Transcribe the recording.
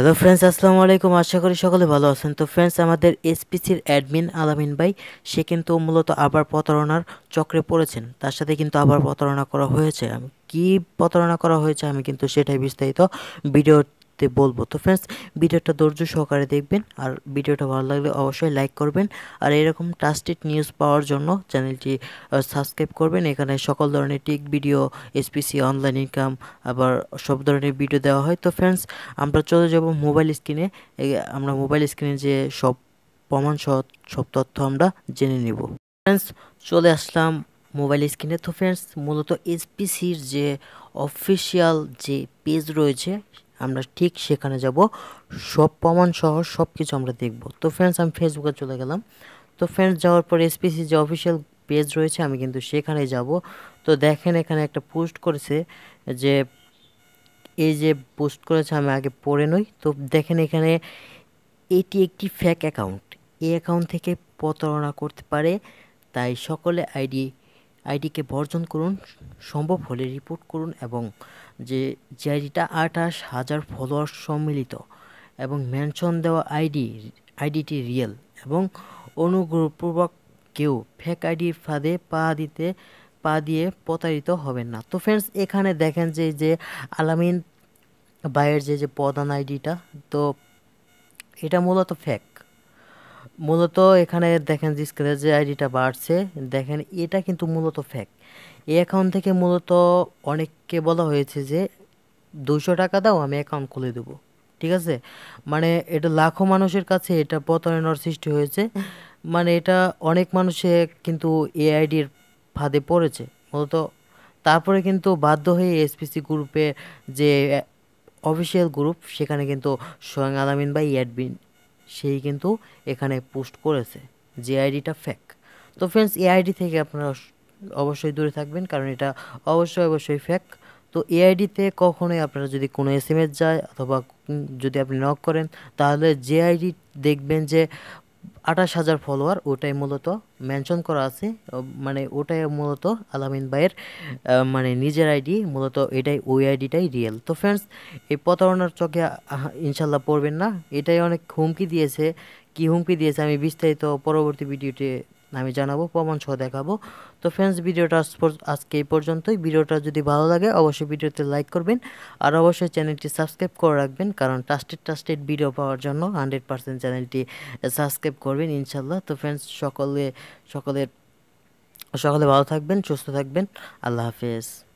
hello friends আসসালামু আলাইকুম আশা করি সকলে ভালো আছেন তো ফ্রেন্ডস আমাদের এসপিসির অ্যাডমিন আলামিন ভাই সে কিন্তু মূলত আবার প্রতারণার চক্রে পড়েছেন তার সাথে কিন্তু আবার প্রতারণা করা হয়েছে কি প্রতারণা করা হয়েছে আমি কিন্তু সেটাই বিস্তারিত ভিডিও করতে বলবো তো ফ্রেন্ডস ভিডিওটা ধৈর্য সহকারে দেখবেন আর ভিডিওটা ভালো লাগলে অবশ্যই লাইক করবেন আর এরকম ট্রাস্টেড নিউজ পাওয়ার জন্য চ্যানেলটি সাবস্ক্রাইব করবেন এখানে সকল ধরনের টিক ভিডিও এসপিসি অনলাইন ইনকাম আবার সব ধরনের ভিডিও দেওয়া হয় তো ফ্রেন্ডস আমরা চলে যাব মোবাইল স্ক্রিনে আমরা মোবাইল স্ক্রিনে যে সব প্রমাণ সহ সব তথ্য আমরা জেনে নেব ফ্রেন্ডস চলে আসলাম মোবাইল স্ক্রিনে তো ফ্রেন্ডস মূলত এসপিসির যে অফিসিয়াল যে পেজ রয়েছে আমরা ঠিক সেখানে যাব সব প্রমাণ সহ সব কিছু আমরা দেখব তো ফ্রেন্ডস আমি ফেসবুকে চলে গেলাম তো ফ্রেন্ডস যাওয়ার পর এসপিসি যে অফিসিয়াল পেজ রয়েছে আমি কিন্তু সেখানে যাব তো দেখেন এখানে একটা পোস্ট করেছে যে এই যে পোস্ট করেছে আমি আগে পড়ে নই তো দেখেন এখানে এটি একটি ফ্যাক অ্যাকাউন্ট এই অ্যাকাউন্ট থেকে প্রতারণা করতে পারে তাই সকলে আইডি আইডিকে বর্জন করুন সম্ভব হলে রিপোর্ট করুন এবং যে যে আইডিটা আঠাশ হাজার ফলোয়ার সম্মিলিত এবং মেনশন দেওয়া আইডি আইডিটি রিয়েল এবং অনুগ্রহপূর্বক কেউ ফেক আইডির ফাঁদে পা দিতে পা দিয়ে প্রতারিত হবেন না তো ফ্রেন্ডস এখানে দেখেন যে যে আলামিন বাইয়ের যে যে প্রধান আইডিটা তো এটা মূলত ফ্যাক মূলত এখানে দেখেন যে স্ক্রেচ যে আইডিটা বাড়ছে দেখেন এটা কিন্তু মূলত ফ্যাক এই অ্যাকাউন্ট থেকে মূলত অনেককে বলা হয়েছে যে দুশো টাকা দাও আমি অ্যাকাউন্ট খুলে দেবো ঠিক আছে মানে এটা লাখো মানুষের কাছে এটা প্রতারণার সৃষ্টি হয়েছে মানে এটা অনেক মানুষে কিন্তু এ আইডির ফাঁদে পড়েছে মূলত তারপরে কিন্তু বাধ্য হয়ে এসপিসি গ্রুপে যে অফিসিয়াল গ্রুপ সেখানে কিন্তু স্বয়ং আলামিন ভাই অ্যাডমিন সেই কিন্তু এখানে পোস্ট করেছে যে আইডিটা ফেক তো ফ্রেন্ডস এই আইডি থেকে আপনারা অবশ্যই দূরে থাকবেন কারণ এটা অবশ্যই অবশ্যই ফ্যাক তো এআইডিতে কখনোই আপনারা যদি কোনো এস যায় অথবা যদি আপনি নক করেন তাহলে যে আইডি দেখবেন যে আঠাশ হাজার ফলোয়ার ওটাই মূলত মেনশন করা আছে মানে ওটাই মূলত আলামিন ভাইয়ের মানে নিজের আইডি মূলত এটাই ওই আইডিটাই রিয়েল তো ফ্রেন্ডস এই প্রতারণার চোখে ইনশাল্লাহ পড়বেন না এটাই অনেক হুমকি দিয়েছে কি হুমকি দিয়েছে আমি বিস্তারিত পরবর্তী ভিডিওতে আমি জানাবো প্রমাণ সহ দেখাবো তো ফ্রেন্ডস ভিডিওটা আজকে এই পর্যন্তই ভিডিওটা যদি ভালো লাগে অবশ্যই ভিডিওতে লাইক করবেন আর অবশ্যই চ্যানেলটি সাবস্ক্রাইব করে রাখবেন কারণ ট্রাস্টেড ট্রাস্টেড ভিডিও পাওয়ার জন্য হান্ড্রেড পার্সেন্ট চ্যানেলটি সাবস্ক্রাইব করবেন ইনশাল্লাহ তো ফ্রেন্ডস সকলে সকলের সকলে ভালো থাকবেন সুস্থ থাকবেন আল্লাহ হাফেজ